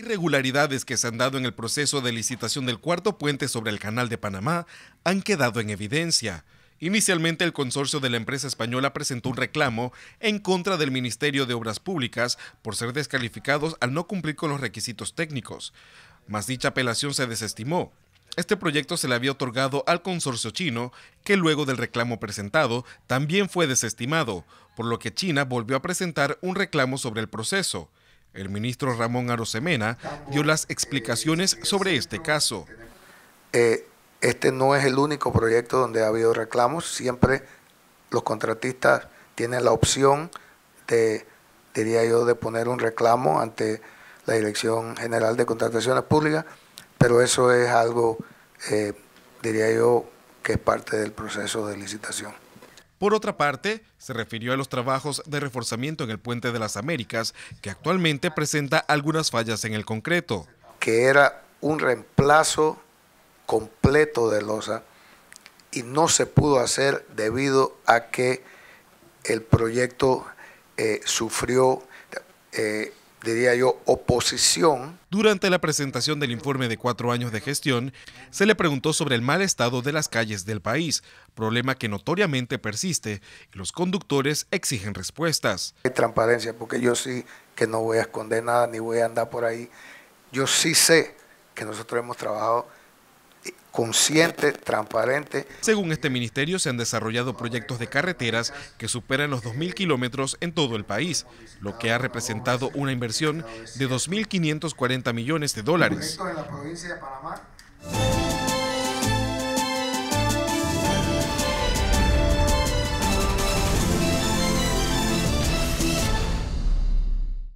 Irregularidades que se han dado en el proceso de licitación del cuarto puente sobre el Canal de Panamá han quedado en evidencia. Inicialmente el consorcio de la empresa española presentó un reclamo en contra del Ministerio de Obras Públicas por ser descalificados al no cumplir con los requisitos técnicos. Mas dicha apelación se desestimó. Este proyecto se le había otorgado al consorcio chino, que luego del reclamo presentado también fue desestimado, por lo que China volvió a presentar un reclamo sobre el proceso. El ministro Ramón Arosemena dio las explicaciones sobre este caso. Eh, este no es el único proyecto donde ha habido reclamos. Siempre los contratistas tienen la opción de, diría yo, de poner un reclamo ante la Dirección General de Contrataciones Públicas, pero eso es algo, eh, diría yo, que es parte del proceso de licitación. Por otra parte, se refirió a los trabajos de reforzamiento en el Puente de las Américas, que actualmente presenta algunas fallas en el concreto. Que era un reemplazo completo de losa y no se pudo hacer debido a que el proyecto eh, sufrió eh, diría yo, oposición. Durante la presentación del informe de cuatro años de gestión, se le preguntó sobre el mal estado de las calles del país, problema que notoriamente persiste y los conductores exigen respuestas. Hay transparencia, porque yo sí que no voy a esconder nada ni voy a andar por ahí. Yo sí sé que nosotros hemos trabajado consciente, transparente. Según este ministerio, se han desarrollado proyectos de carreteras que superan los 2.000 kilómetros en todo el país, lo que ha representado una inversión de 2.540 millones de dólares.